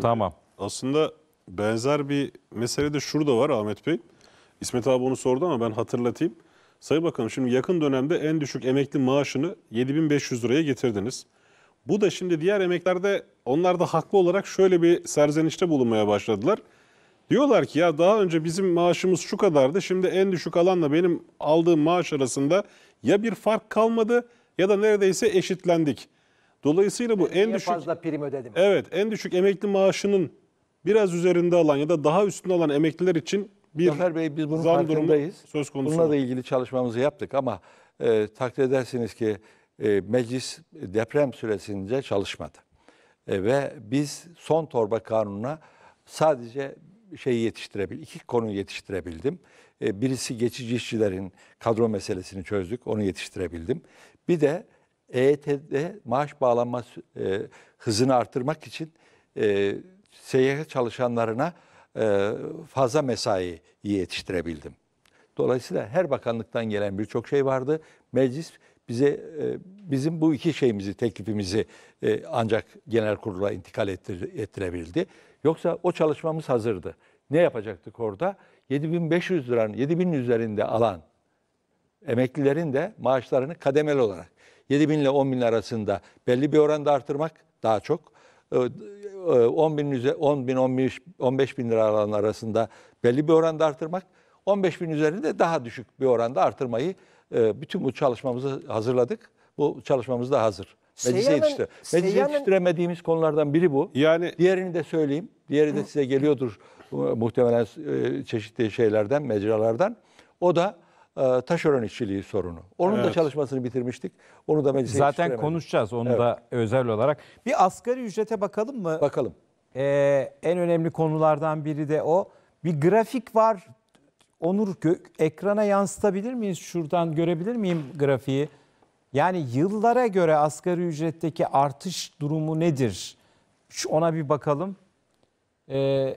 tamam. Aslında benzer bir mesele de şurada var Ahmet Bey. İsmet abi onu sordu ama ben hatırlatayım. Sayın Bakanım şimdi yakın dönemde en düşük emekli maaşını 7500 liraya getirdiniz. Bu da şimdi diğer emeklerde onlar da haklı olarak şöyle bir serzenişte bulunmaya başladılar. Diyorlar ki ya daha önce bizim maaşımız şu kadardı. Şimdi en düşük alanla benim aldığım maaş arasında ya bir fark kalmadı ya da neredeyse eşitlendik. Dolayısıyla bu ee, en düşük fazla prim ödedim. Evet, en düşük emekli maaşının biraz üzerinde alan ya da daha üstünde alan emekliler için bir Zafer Bey biz bunun farkındayız. Söz konusu. Bununla da ilgili çalışmamızı yaptık ama e, takdir edersiniz ki e, meclis deprem süresince çalışmadı. E, ve biz son torba kanununa sadece şey yetiştirebil, iki konuyu yetiştirebildim. E, birisi geçici işçilerin kadro meselesini çözdük, onu yetiştirebildim. Bir de EYT'de maaş bağlanma e, hızını artırmak için e, SYK çalışanlarına e, fazla mesaiyi yetiştirebildim. Dolayısıyla her bakanlıktan gelen birçok şey vardı. Meclis bize e, bizim bu iki şeyimizi, teklifimizi e, ancak genel kurula intikal ettir, ettirebildi. Yoksa o çalışmamız hazırdı. Ne yapacaktık orada? 7500 liranın, 7000 üzerinde alan emeklilerin de maaşlarını kademeli olarak 7 bin ile 10 bin arasında belli bir oranda artırmak daha çok. 10 bin, 10 bin 15, bin lira arasında belli bir oranda artırmak. 15 bin üzerinde daha düşük bir oranda artırmayı e, bütün bu çalışmamızı hazırladık. Bu çalışmamız da hazır. Meclise Seyyan'ın, yetiştir. Meclise Seyyan'ın... yetiştiremediğimiz konulardan biri bu. Yani diğerini de söyleyeyim. Diğeri de size geliyordur e, muhtemelen e, çeşitli şeylerden, mecralardan. O da e, taşeron işçiliği sorunu. Onun evet. da çalışmasını bitirmiştik. Onu da meclise Zaten konuşacağız onu evet. da özel olarak. Bir asgari ücrete bakalım mı? Bakalım. Ee, en önemli konulardan biri de o. Bir grafik var. Onur Gök, ekrana yansıtabilir miyiz? Şuradan görebilir miyim grafiği? Yani yıllara göre asgari ücretteki artış durumu nedir? Şu ona bir bakalım. Ee,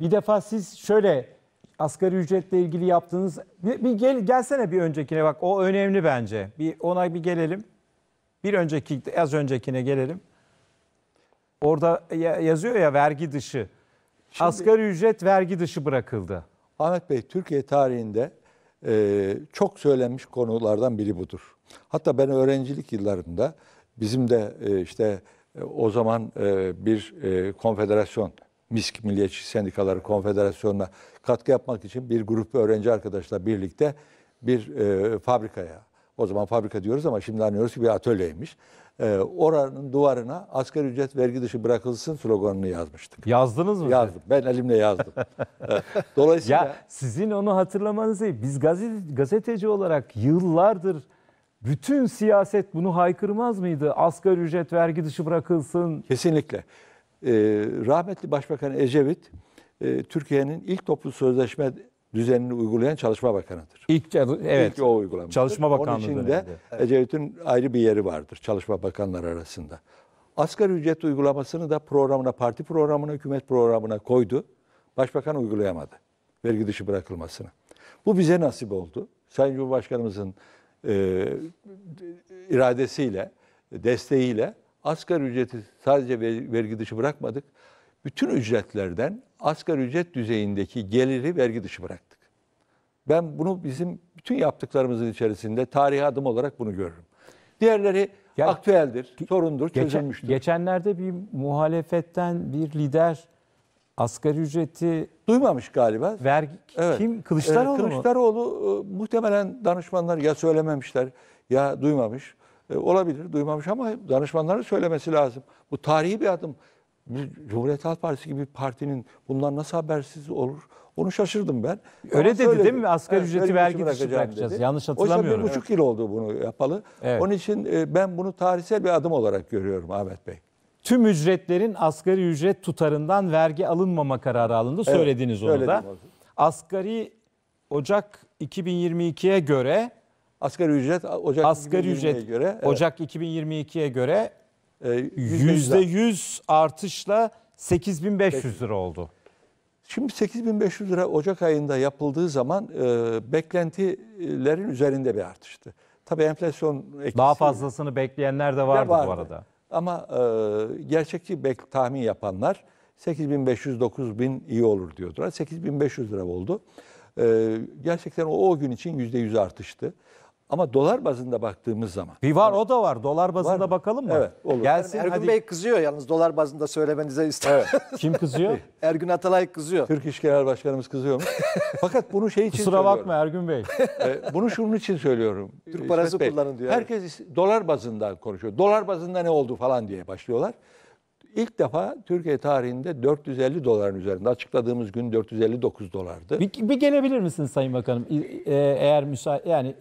bir defa siz şöyle asgari ücretle ilgili yaptığınız bir, bir gel gelsene bir öncekine bak o önemli bence. Bir ona bir gelelim. Bir önceki az öncekine gelelim. Orada ya, yazıyor ya vergi dışı. Şimdi, asgari ücret vergi dışı bırakıldı. Ahmet Bey Türkiye tarihinde e, çok söylenmiş konulardan biri budur. Hatta ben öğrencilik yıllarımda bizim de e, işte e, o zaman e, bir e, konfederasyon Misk Milliyetçi Sendikaları Konfederasyonu'na katkı yapmak için bir grup öğrenci arkadaşla birlikte bir e, fabrikaya, o zaman fabrika diyoruz ama şimdi anlıyoruz ki bir atölyeymiş. E, oranın duvarına asgari ücret vergi dışı bırakılsın sloganını yazmıştık. Yazdınız mı? Yazdım. Ben elimle yazdım. E, dolayısıyla... Ya sizin onu hatırlamanız değil. Biz gazete, gazeteci olarak yıllardır bütün siyaset bunu haykırmaz mıydı? Asgari ücret vergi dışı bırakılsın. Kesinlikle e, rahmetli Başbakan Ecevit e, Türkiye'nin ilk toplu sözleşme düzenini uygulayan Çalışma Bakanı'dır. İlk evet. İlk o uygulamıştır. Çalışma Bakanlığı Onun için de Ecevit'in ayrı bir yeri vardır Çalışma Bakanları arasında. Asgari ücret uygulamasını da programına, parti programına, hükümet programına koydu. Başbakan uygulayamadı. Vergi dışı bırakılmasını. Bu bize nasip oldu. Sayın Cumhurbaşkanımızın e, iradesiyle, desteğiyle asgari ücreti sadece vergi dışı bırakmadık. Bütün ücretlerden asgari ücret düzeyindeki geliri vergi dışı bıraktık. Ben bunu bizim bütün yaptıklarımızın içerisinde tarihi adım olarak bunu görürüm. Diğerleri yani, aktüeldir, sorundur, geçen, çözülmüştür. Geçenlerde bir muhalefetten bir lider asgari ücreti duymamış galiba. Vergi evet. kim Kılıçdaroğlu, ee, Kılıçdaroğlu mu? Kılıçdaroğlu e, muhtemelen danışmanlar ya söylememişler ya duymamış. E, olabilir, duymamış ama danışmanların söylemesi lazım. Bu tarihi bir adım. Cumhuriyet Halk Partisi gibi bir partinin bundan nasıl habersiz olur? Onu şaşırdım ben. Öyle dedi öyle, değil mi? Asgari evet, ücreti vergi dışı şey bırakacağız. Dedi. Yanlış hatırlamıyorum. Oysa bir buçuk yıl oldu bunu yapalı. Evet. Onun için e, ben bunu tarihsel bir adım olarak görüyorum Ahmet Bey. Tüm ücretlerin asgari ücret tutarından vergi alınmama kararı alındı. Evet, Söylediniz onu da. Asgari Ocak 2022'ye göre Asgari ücret Ocak Asgari 2022'ye ücret göre evet. 2022'ye göre e, yüzde yüz artışla 8500 lira oldu. Şimdi 8500 lira Ocak ayında yapıldığı zaman e, beklentilerin üzerinde bir artıştı. Tabii enflasyon etkisi daha fazlasını bekleyenler de vardı, vardı. bu arada. Ama e, gerçekçi bek tahmin yapanlar 8500-9000 iyi olur diyordular. 8500 lira oldu. E, gerçekten o, o gün için yüzde yüz artıştı. Ama dolar bazında baktığımız zaman. Bir var o da var. Dolar bazında mı? bakalım mı? Evet, olur. Gelsin Ergün hadi. Bey kızıyor yalnız dolar bazında söylemenize istiyorum. Kim kızıyor? Ergün Atalay kızıyor. Türk İş Genel Başkanımız kızıyor mu? Fakat bunu şey için Kusura söylüyorum. bakma Ergün Bey. Ee, bunu şunun için söylüyorum. Türk parası İsmet Bey, diyor. Herkes dolar bazında konuşuyor. Dolar bazında ne oldu falan diye başlıyorlar. İlk defa Türkiye tarihinde 450 doların üzerinde açıkladığımız gün 459 dolardı. Bir, bir gelebilir misiniz Sayın Bakanım? E, eğer müsait yani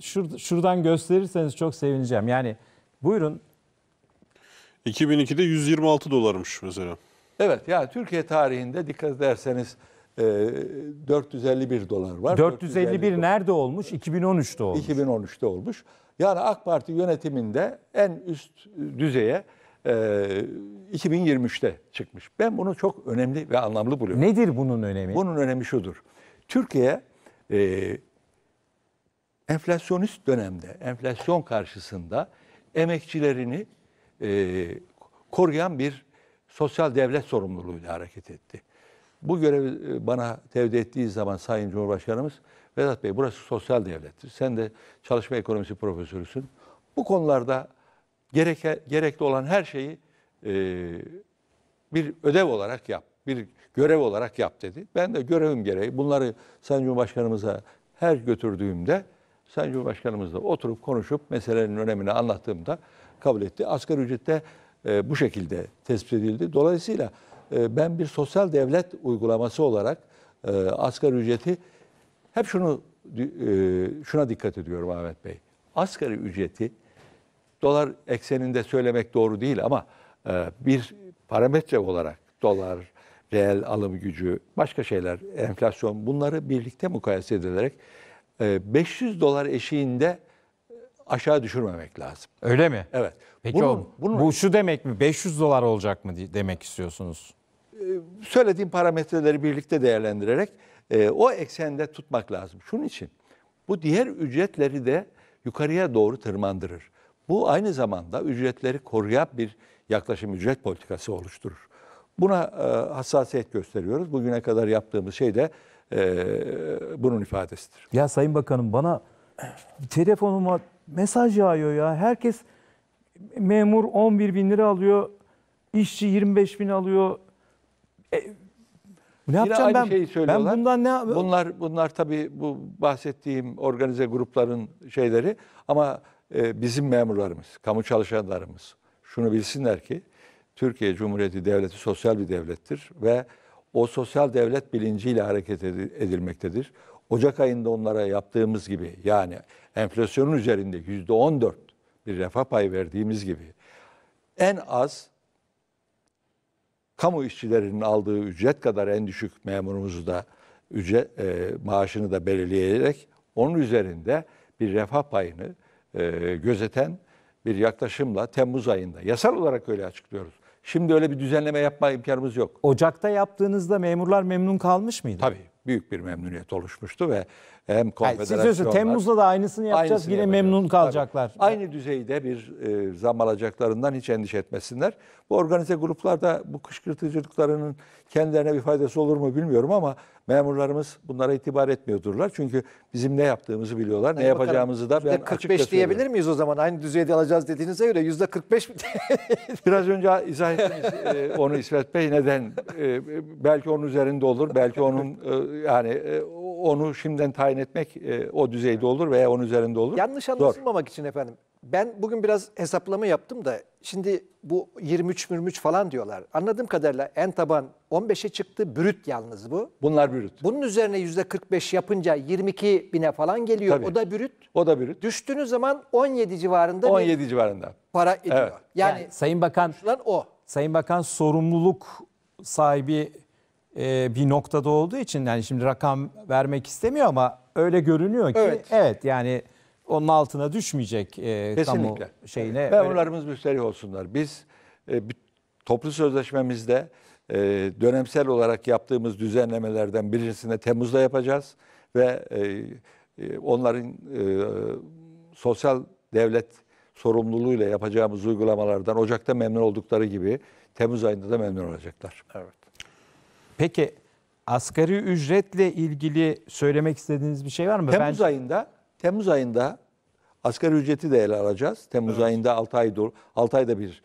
şur, şuradan gösterirseniz çok sevineceğim. Yani buyurun. 2002'de 126 dolarmış mesela. Evet ya yani Türkiye tarihinde dikkat ederseniz 451 e, dolar var. 451 450 nerede dolar. olmuş? 2013'te olmuş. 2013'te olmuş. Yani AK Parti yönetiminde en üst düzeye e, ee, 2023'te çıkmış. Ben bunu çok önemli ve anlamlı buluyorum. Nedir bunun önemi? Bunun önemi şudur. Türkiye e, enflasyonist dönemde, enflasyon karşısında emekçilerini e, koruyan bir sosyal devlet sorumluluğuyla hareket etti. Bu görevi e, bana tevdi ettiği zaman Sayın Cumhurbaşkanımız, Vedat Bey burası sosyal devlettir. Sen de çalışma ekonomisi profesörüsün. Bu konularda gereke, gerekli olan her şeyi e, bir ödev olarak yap, bir görev olarak yap dedi. Ben de görevim gereği bunları Sayın Cumhurbaşkanımıza her götürdüğümde Sayın Cumhurbaşkanımızla oturup konuşup meselenin önemini anlattığımda kabul etti. Asgari ücrette e, bu şekilde tespit edildi. Dolayısıyla e, ben bir sosyal devlet uygulaması olarak e, asgari ücreti hep şunu e, şuna dikkat ediyorum Ahmet Bey. Asgari ücreti dolar ekseninde söylemek doğru değil ama e, bir parametre olarak dolar, reel alım gücü, başka şeyler, enflasyon bunları birlikte mukayese edilerek e, 500 dolar eşiğinde e, aşağı düşürmemek lazım. Öyle mi? Evet. Peki bunun, o, bunun, bu şu demek mi? 500 dolar olacak mı demek istiyorsunuz? E, söylediğim parametreleri birlikte değerlendirerek e, o eksende tutmak lazım. Şunun için bu diğer ücretleri de yukarıya doğru tırmandırır. Bu aynı zamanda ücretleri koruyan bir yaklaşım ücret politikası oluşturur. Buna e, hassasiyet gösteriyoruz. Bugüne kadar yaptığımız şey de e, bunun ifadesidir. Ya Sayın Bakanım bana telefonuma mesaj yağıyor ya. Herkes memur 11 bin lira alıyor, işçi 25 bin alıyor. E, ne Yine yapacağım aynı ben? Şeyi söylüyorlar. Ben bundan ne Bunlar bunlar tabii bu bahsettiğim organize grupların şeyleri ama ee, bizim memurlarımız, kamu çalışanlarımız şunu bilsinler ki Türkiye Cumhuriyeti Devleti sosyal bir devlettir ve o sosyal devlet bilinciyle hareket edilmektedir. Ocak ayında onlara yaptığımız gibi yani enflasyonun üzerinde yüzde on dört bir refah payı verdiğimiz gibi en az kamu işçilerinin aldığı ücret kadar en düşük memurumuzu da ücret, e, maaşını da belirleyerek onun üzerinde bir refah payını e, gözeten bir yaklaşımla Temmuz ayında yasal olarak öyle açıklıyoruz. Şimdi öyle bir düzenleme yapma imkanımız yok. Ocak'ta yaptığınızda memurlar memnun kalmış mıydı? Tabii büyük bir memnuniyet oluşmuştu ve hem konfederasyon. Siz diyorsun Temmuz'da da aynısını yapacağız aynısını yine yapacağız. memnun kalacaklar. Tabii. Aynı düzeyde bir e, zam alacaklarından hiç endişe etmesinler. Bu organize gruplarda bu kışkırtıcılıklarının kendilerine bir faydası olur mu bilmiyorum ama memurlarımız bunlara itibar etmiyordurlar. Çünkü bizim ne yaptığımızı biliyorlar, yani ne bakalım, yapacağımızı da ben 45 diyebilir miyiz o zaman? Aynı düzeyde alacağız dediğinize göre yüzde 45 mi? Biraz önce izah ettiniz e, onu İsmet Bey neden? E, e, belki onun üzerinde olur, belki onun yani onu şimdiden tayin etmek e, o düzeyde olur veya onun üzerinde olur. Yanlış anlaşılmamak için efendim. Ben bugün biraz hesaplama yaptım da şimdi bu 23 mürmüç falan diyorlar. Anladığım kadarıyla en taban 15'e çıktı brüt yalnız bu. Bunlar brüt. Bunun üzerine %45 yapınca 22 bine falan geliyor. Tabii. O da brüt. O da brüt. Düştüğünüz zaman 17 civarında 17 bir civarında. para ediyor. Evet. Yani, Yani Sayın Bakan, o. Sayın Bakan sorumluluk sahibi e, bir noktada olduğu için yani şimdi rakam vermek istemiyor ama öyle görünüyor ki evet, evet yani onun altına düşmeyecek e, Kesinlikle. kamu şeyine. Evet. Memurlarımız öyle... müşteri olsunlar. Biz e, toplu sözleşmemizde e, dönemsel olarak yaptığımız düzenlemelerden birincisini Temmuz'da yapacağız ve onların sosyal devlet sorumluluğuyla yapacağımız uygulamalardan Ocak'ta memnun oldukları gibi Temmuz ayında da memnun olacaklar. Evet. Peki asgari ücretle ilgili söylemek istediğiniz bir şey var mı? Temmuz ben... ayında Temmuz ayında asgari ücreti de ele alacağız. Temmuz evet. ayında 6 ay 6 ayda bir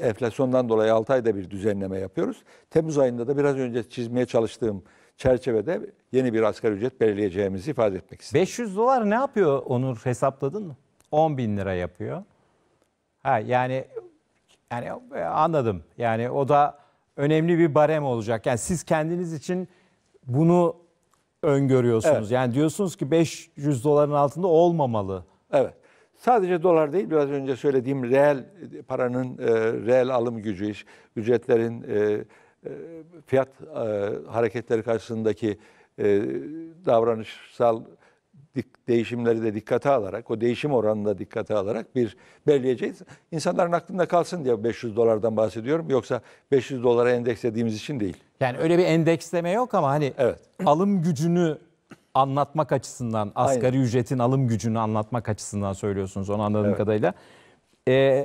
enflasyondan dolayı 6 ayda bir düzenleme yapıyoruz. Temmuz ayında da biraz önce çizmeye çalıştığım çerçevede yeni bir asgari ücret belirleyeceğimizi ifade etmek istedim. 500 dolar ne yapıyor Onur hesapladın mı? 10 bin lira yapıyor. Ha yani yani e, anladım. Yani o da önemli bir barem olacak. Yani siz kendiniz için bunu öngörüyorsunuz. Evet. Yani diyorsunuz ki 500 doların altında olmamalı. Evet. Sadece dolar değil, biraz önce söylediğim reel paranın, e, reel alım gücü, iş, ücretlerin e, e fiyat e, hareketleri karşısındaki e, davranışsal değişimleri de dikkate alarak, o değişim oranını da dikkate alarak bir belirleyeceğiz. İnsanların aklında kalsın diye 500 dolardan bahsediyorum. Yoksa 500 dolara endekslediğimiz için değil. Yani öyle bir endeksleme yok ama hani evet. alım gücünü anlatmak açısından, asgari Aynen. ücretin alım gücünü anlatmak açısından söylüyorsunuz onu anladığım evet. kadarıyla. Ee,